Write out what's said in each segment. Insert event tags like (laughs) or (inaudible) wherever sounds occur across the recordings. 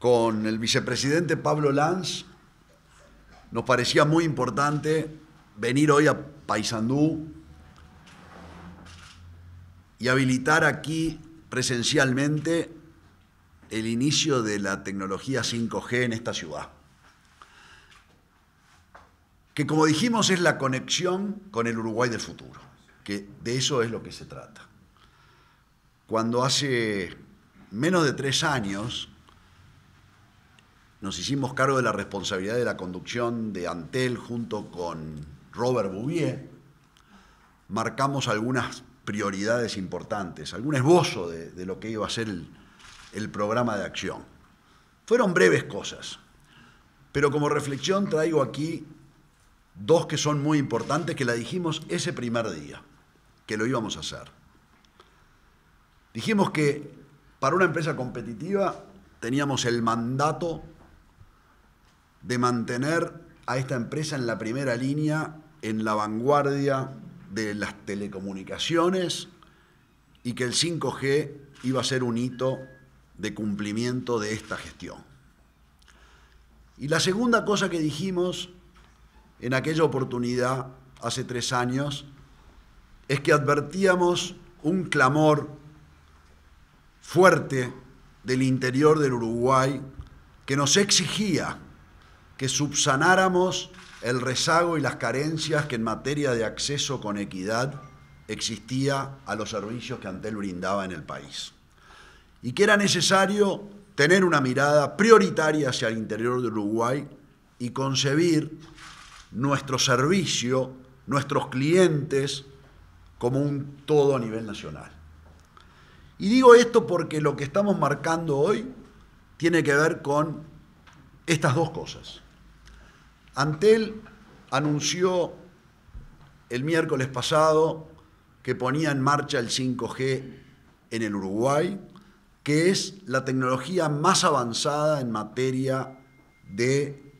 con el vicepresidente Pablo Lanz, nos parecía muy importante venir hoy a Paysandú y habilitar aquí presencialmente el inicio de la tecnología 5G en esta ciudad, que como dijimos es la conexión con el Uruguay del futuro, que de eso es lo que se trata. Cuando hace menos de tres años nos hicimos cargo de la responsabilidad de la conducción de Antel junto con Robert Bouvier. Marcamos algunas prioridades importantes, algún esbozo de, lo que iba a ser el programa de acción. Fueron breves cosas, pero como reflexión traigo aquí dos que son muy importantes que la dijimos ese primer día que lo íbamos a hacer. Dijimos que para una empresa competitiva teníamos el mandato de mantener a esta empresa en la primera línea, en la vanguardia de las telecomunicaciones y que el 5G iba a ser un hito de cumplimiento de esta gestión. Y la segunda cosa que dijimos en aquella oportunidad, hace tres años, es que advertíamos un clamor fuerte del interior del Uruguay que nos exigía que subsanáramos el rezago y las carencias que en materia de acceso con equidad existía a los servicios que Antel brindaba en el país. Y que era necesario tener una mirada prioritaria hacia el interior de Uruguay y concebir nuestro servicio, nuestros clientes, como un todo a nivel nacional. Y digo esto porque lo que estamos marcando hoy tiene que ver con estas dos cosas. Antel anunció el miércoles pasado que ponía en marcha el 5G en el Uruguay, que es la tecnología más avanzada en materia de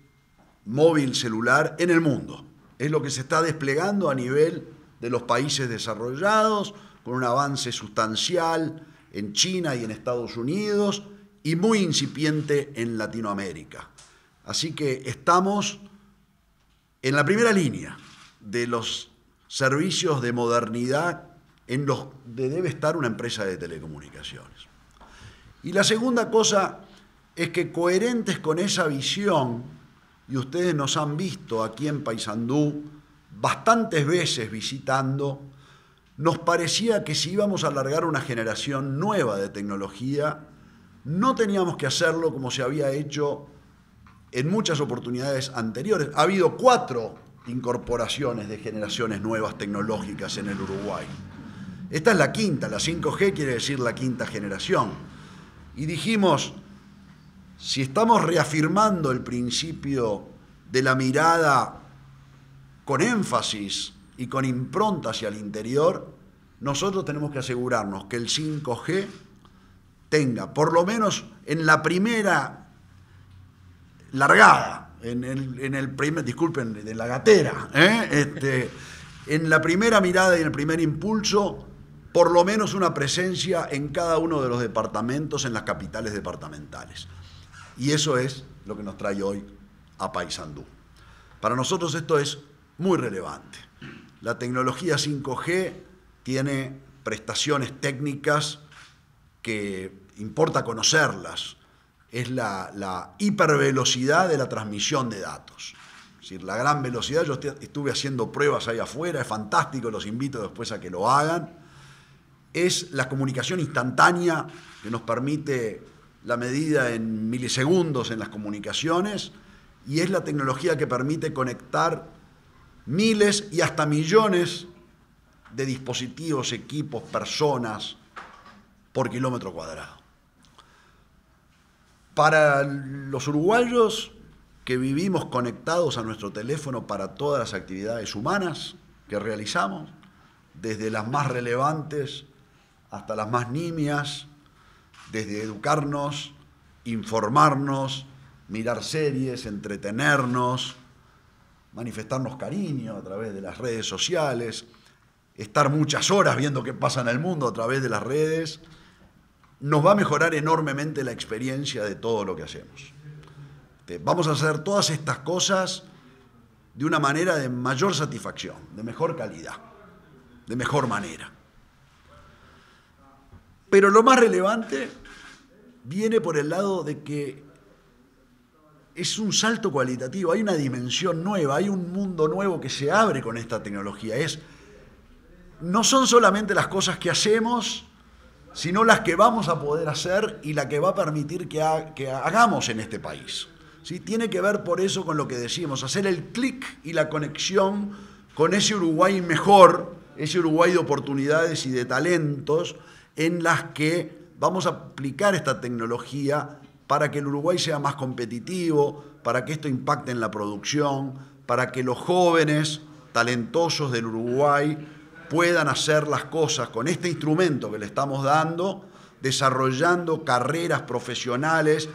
móvil celular en el mundo. Es lo que se está desplegando a nivel de los países desarrollados, con un avance sustancial en China y en Estados Unidos y muy incipiente en Latinoamérica. Así que estamos en la primera línea de los servicios de modernidad en los que debe estar una empresa de telecomunicaciones. Y la segunda cosa es que coherentes con esa visión, y ustedes nos han visto aquí en Paysandú bastantes veces visitando, nos parecía que si íbamos a alargar una generación nueva de tecnología, no teníamos que hacerlo como se había hecho en muchas oportunidades anteriores. Ha habido cuatro incorporaciones de generaciones nuevas tecnológicas en el Uruguay. Esta es la quinta, la 5G quiere decir la quinta generación. Y dijimos, si estamos reafirmando el principio de la mirada con énfasis y con impronta hacia el interior, nosotros tenemos que asegurarnos que el 5G tenga, por lo menos en la primera largada, en en primer, disculpen, de la gatera, ¿eh? este, en la primera mirada y en el primer impulso, por lo menos una presencia en cada uno de los departamentos, en las capitales departamentales. Y eso es lo que nos trae hoy a Paysandú. Para nosotros esto es muy relevante. La tecnología 5G tiene prestaciones técnicas que importa conocerlas, es la, la, hipervelocidad de la transmisión de datos. Es decir, la gran velocidad, yo estuve haciendo pruebas ahí afuera, es fantástico, los invito después a que lo hagan. Es la comunicación instantánea que nos permite la medida en milisegundos en las comunicaciones y es la tecnología que permite conectar miles y hasta millones de dispositivos, equipos, personas por kilómetro cuadrado. Para los uruguayos que vivimos conectados a nuestro teléfono para todas las actividades humanas que realizamos, desde las más relevantes hasta las más nimias, desde educarnos, informarnos, mirar series, entretenernos, manifestarnos cariño a través de las redes sociales, estar muchas horas viendo qué pasa en el mundo a través de las redes, nos va a mejorar enormemente la experiencia de todo lo que hacemos. Vamos a hacer todas estas cosas de una manera de mayor satisfacción, de mejor calidad, de mejor manera. Pero lo más relevante viene por el lado de que es un salto cualitativo, hay una dimensión nueva, hay un mundo nuevo que se abre con esta tecnología. Es, no son solamente las cosas que hacemos, sino las que vamos a poder hacer y la que va a permitir que, hagamos en este país. ¿Sí? Tiene que ver por eso con lo que decíamos, hacer el clic y la conexión con ese Uruguay mejor, ese Uruguay de oportunidades y de talentos, en las que vamos a aplicar esta tecnología para que el Uruguay sea más competitivo, para que esto impacte en la producción, para que los jóvenes talentosos del Uruguay puedan hacer las cosas con este instrumento que le estamos dando, desarrollando carreras profesionales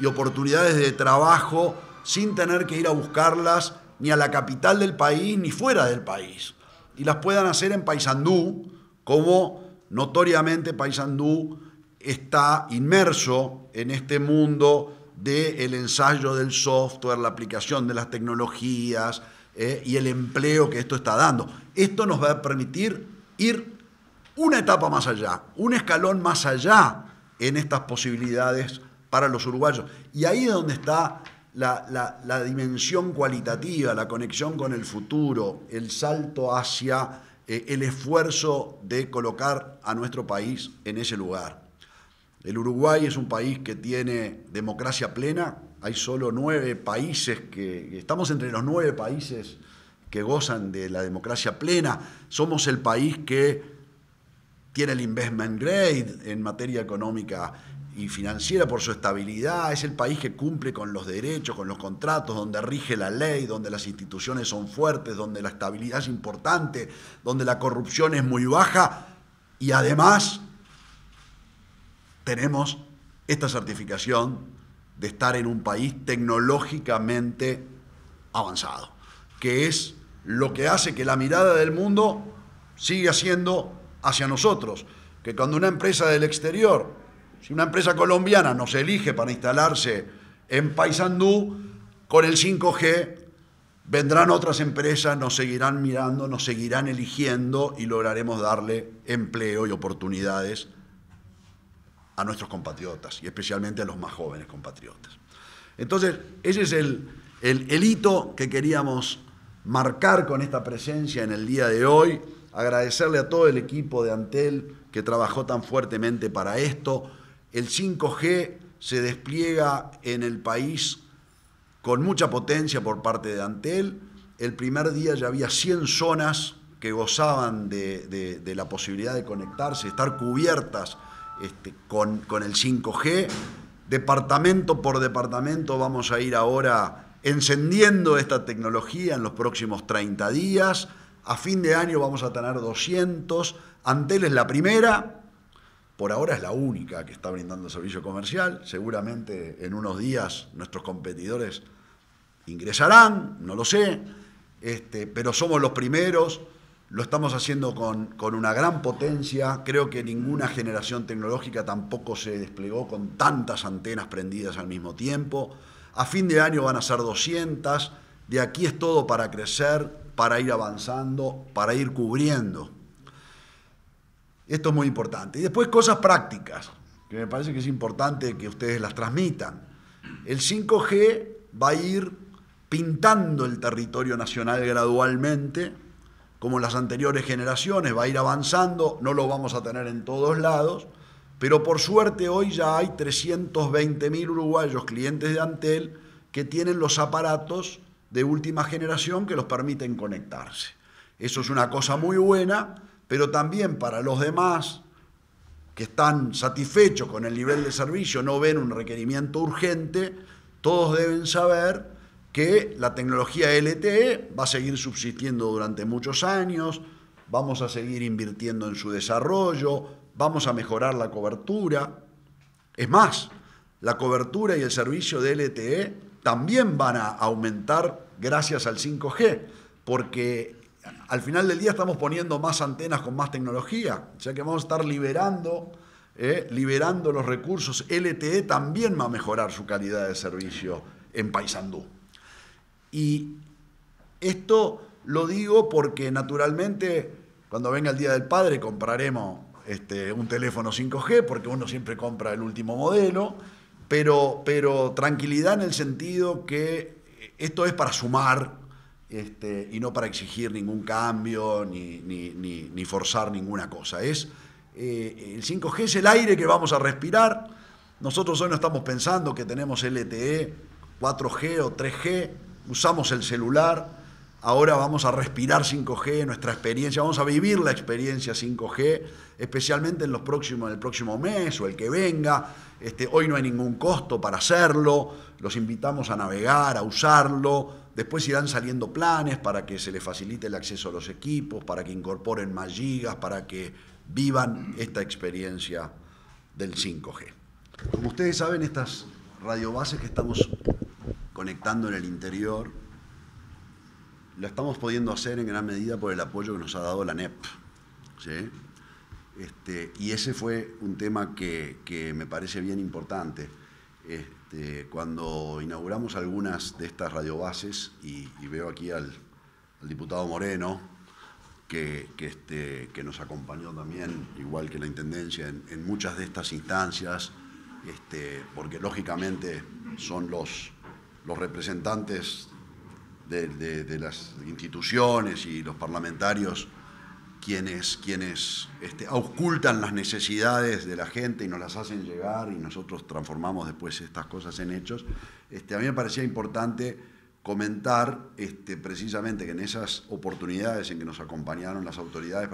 y oportunidades de trabajo sin tener que ir a buscarlas ni a la capital del país ni fuera del país. Y las puedan hacer en Paysandú, como notoriamente Paysandú está inmerso en este mundo del el ensayo del software, la aplicación de las tecnologías, eh, y el empleo que esto está dando. Esto nos va a permitir ir una etapa más allá, un escalón más allá en estas posibilidades para los uruguayos. Y ahí es donde está la, dimensión cualitativa, la conexión con el futuro, el salto hacia eh, el esfuerzo de colocar a nuestro país en ese lugar. El Uruguay es un país que tiene democracia plena, hay solo nueve países que, estamos entre los nueve países que gozan de la democracia plena, somos el país que tiene el investment grade en materia económica y financiera por su estabilidad, es el país que cumple con los derechos, con los contratos, donde rige la ley, donde las instituciones son fuertes, donde la estabilidad es importante, donde la corrupción es muy baja y además tenemos esta certificación de estar en un país tecnológicamente avanzado, que es lo que hace que la mirada del mundo siga siendo hacia nosotros, que cuando una empresa del exterior, si una empresa colombiana nos elige para instalarse en Paysandú, con el 5G vendrán otras empresas, nos seguirán mirando, nos seguirán eligiendo y lograremos darle empleo y oportunidades a nuestros compatriotas y especialmente a los más jóvenes compatriotas. Entonces, ese es el, el, hito que queríamos marcar con esta presencia en el día de hoy, agradecerle a todo el equipo de Antel que trabajó tan fuertemente para esto. El 5G se despliega en el país con mucha potencia por parte de Antel. El primer día ya había 100 zonas que gozaban de la posibilidad de conectarse, estar cubiertas este, con, el 5G. Departamento por departamento vamos a ir ahora encendiendo esta tecnología en los próximos 30 días. A fin de año vamos a tener 200. Antel es la primera, por ahora es la única que está brindando servicio comercial. Seguramente en unos días nuestros competidores ingresarán, no lo sé, este, pero somos los primeros. Lo estamos haciendo con, una gran potencia. Creo que ninguna generación tecnológica tampoco se desplegó con tantas antenas prendidas al mismo tiempo. A fin de año van a ser 200. De aquí es todo para crecer, para ir avanzando, para ir cubriendo. Esto es muy importante. Y después cosas prácticas, que me parece que es importante que ustedes las transmitan. El 5G va a ir pintando el territorio nacional gradualmente como las anteriores generaciones, va a ir avanzando, no lo vamos a tener en todos lados, pero por suerte hoy ya hay 320.000 uruguayos clientes de Antel que tienen los aparatos de última generación que los permiten conectarse. Eso es una cosa muy buena, pero también para los demás que están satisfechos con el nivel de servicio, no ven un requerimiento urgente, todos deben saber que la tecnología LTE va a seguir subsistiendo durante muchos años, vamos a seguir invirtiendo en su desarrollo, vamos a mejorar la cobertura. Es más, la cobertura y el servicio de LTE también van a aumentar gracias al 5G, porque al final del día estamos poniendo más antenas con más tecnología, o sea que vamos a estar liberando, eh, liberando los recursos. LTE también va a mejorar su calidad de servicio en Paysandú. Y esto lo digo porque naturalmente cuando venga el Día del Padre compraremos este, un teléfono 5G, porque uno siempre compra el último modelo, pero, pero tranquilidad en el sentido que esto es para sumar este, y no para exigir ningún cambio ni, forzar ninguna cosa. Es, eh, el 5G es el aire que vamos a respirar. Nosotros hoy no estamos pensando que tenemos LTE, 4G o 3G usamos el celular, ahora vamos a respirar 5G, nuestra experiencia, vamos a vivir la experiencia 5G, especialmente en, los próximos, el próximo mes o el que venga. Este, hoy no hay ningún costo para hacerlo, los invitamos a navegar, a usarlo. Después irán saliendo planes para que se les facilite el acceso a los equipos, para que incorporen más gigas, para que vivan esta experiencia del 5G. Como ustedes saben, estas radiobases que estamos conectando en el interior. Lo estamos pudiendo hacer en gran medida por el apoyo que nos ha dado la NEP. Este, y ese fue un tema que, me parece bien importante. Este, cuando inauguramos algunas de estas radiobases, y, veo aquí al, diputado Moreno, que, este, que, nos acompañó también, igual que la Intendencia, en, muchas de estas instancias, este, porque lógicamente son los, los representantes de, las instituciones y los parlamentarios quienes, quienes este, auscultan las necesidades de la gente y nos las hacen llegar y nosotros transformamos después estas cosas en hechos, este, a mí me parecía importante comentar este, precisamente que en esas oportunidades en que nos acompañaron las autoridades,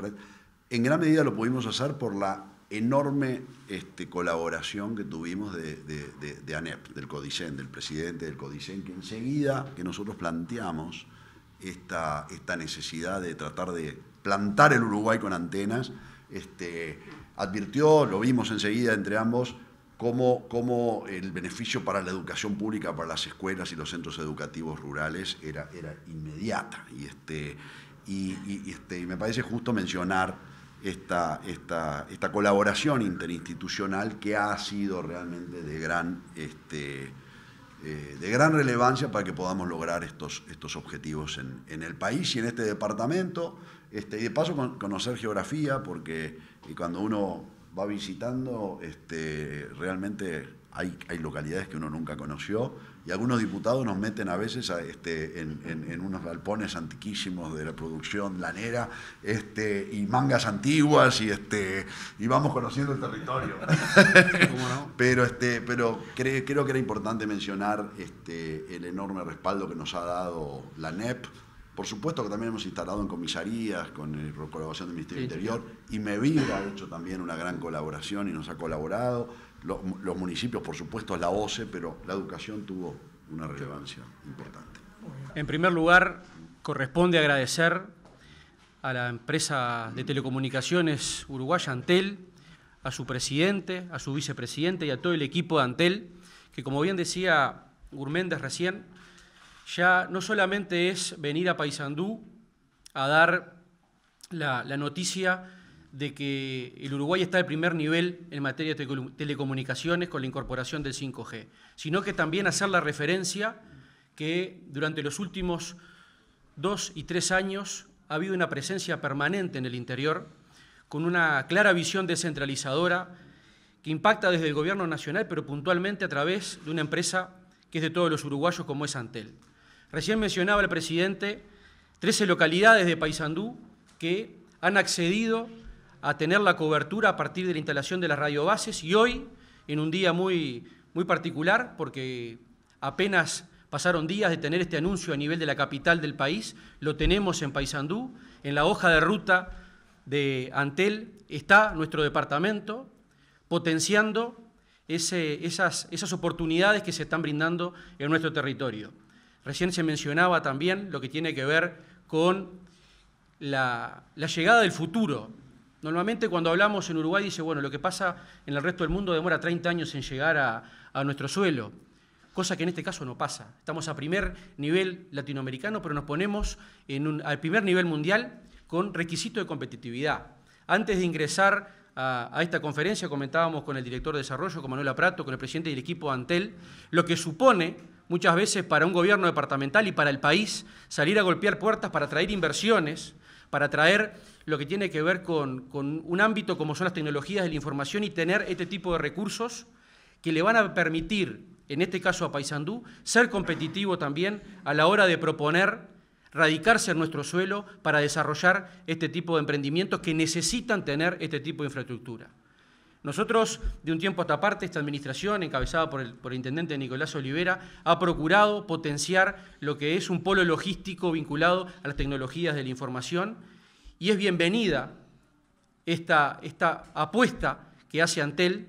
en gran medida lo pudimos hacer por la enorme este, colaboración que tuvimos de, ANEP, del CODICEN, del presidente del CODICEN, que enseguida que nosotros planteamos esta, esta necesidad de tratar de plantar el Uruguay con antenas, este, advirtió, lo vimos enseguida entre ambos, cómo, el beneficio para la educación pública, para las escuelas y los centros educativos rurales era, era inmediata. Y, este, y, este, y me parece justo mencionar esta, colaboración interinstitucional que ha sido realmente de gran, este, eh, relevancia para que podamos lograr estos, objetivos en, el país y en este departamento. Este, y de paso conocer geografía, porque eh, cuando uno va visitando, este, realmente hay localidades que uno nunca conoció y algunos diputados nos meten a veces este, en, unos galpones antiquísimos de la producción lanera este, y mangas antiguas y, este, y vamos conociendo el territorio. (laughs) Pero, este, pero creo que era importante mencionar este, el enorme respaldo que nos ha dado la NEP. Por supuesto que también hemos instalado en comisarías con la eh, colaboración del Ministerio Interior y Mevir ha hecho también una gran colaboración y nos ha colaborado los, municipios, por supuesto, la OCE, pero la educación tuvo una relevancia importante. En primer lugar, corresponde agradecer a la empresa de telecomunicaciones uruguaya Antel, a su presidente, a su vicepresidente y a todo el equipo de Antel, que como bien decía Gurméndez recién, ya no solamente es venir a Paysandú a dar la noticia de que el Uruguay está al primer nivel en materia de telecomunicaciones con la incorporación del 5G, sino que también hacer la referencia que durante los últimos dos y tres años ha habido una presencia permanente en el interior, con una clara visión descentralizadora que impacta desde el gobierno nacional, pero puntualmente a través de una empresa que es de todos los uruguayos como es Antel. Recién mencionaba el presidente 13 localidades de Paysandú que han accedido a tener la cobertura a partir de la instalación de las radiobases y hoy, en un día muy, muy particular, porque apenas pasaron días de tener este anuncio a nivel de la capital del país, lo tenemos en Paysandú, en la hoja de ruta de Antel está nuestro departamento potenciando ese, esas, esas oportunidades que se están brindando en nuestro territorio. Recién se mencionaba también lo que tiene que ver con la, la llegada del futuro, Normalmente cuando hablamos en Uruguay dice, bueno, lo que pasa en el resto del mundo demora 30 años en llegar a, nuestro suelo, cosa que en este caso no pasa. Estamos a primer nivel latinoamericano, pero nos ponemos al primer nivel mundial con requisito de competitividad. Antes de ingresar a, esta conferencia comentábamos con el director de desarrollo, con Manuel Prato, con el presidente del equipo Antel, lo que supone muchas veces para un gobierno departamental y para el país salir a golpear puertas para traer inversiones, para traer lo que tiene que ver con, un ámbito como son las tecnologías de la información y tener este tipo de recursos que le van a permitir, en este caso a Paysandú, ser competitivo también a la hora de proponer radicarse en nuestro suelo para desarrollar este tipo de emprendimientos que necesitan tener este tipo de infraestructura. Nosotros, de un tiempo a esta parte, esta administración, encabezada por el, por el, intendente Nicolás Olivera, ha procurado potenciar lo que es un polo logístico vinculado a las tecnologías de la información y es bienvenida esta, esta apuesta que hace Antel,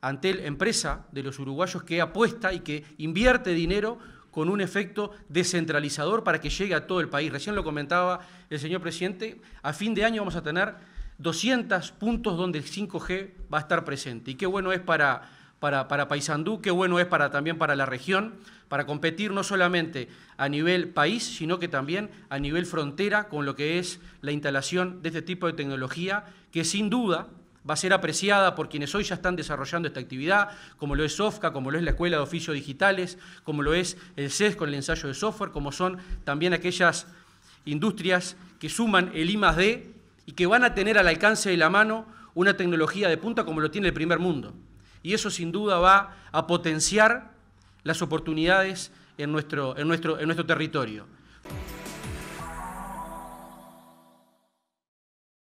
Antel, empresa de los uruguayos que apuesta y que invierte dinero con un efecto descentralizador para que llegue a todo el país. Recién lo comentaba el señor presidente, a fin de año vamos a tener 200 puntos donde el 5G va a estar presente. Y qué bueno es para para, para Paysandú, qué bueno es para, también para la región, para competir no solamente a nivel país, sino que también a nivel frontera con lo que es la instalación de este tipo de tecnología, que sin duda va a ser apreciada por quienes hoy ya están desarrollando esta actividad, como lo es SOFCA, como lo es la Escuela de Oficios Digitales, como lo es el CES con el ensayo de software, como son también aquellas industrias que suman el I D y que van a tener al alcance de la mano una tecnología de punta como lo tiene el primer mundo. Y eso sin duda va a potenciar las oportunidades en nuestro, en nuestro, en nuestro territorio.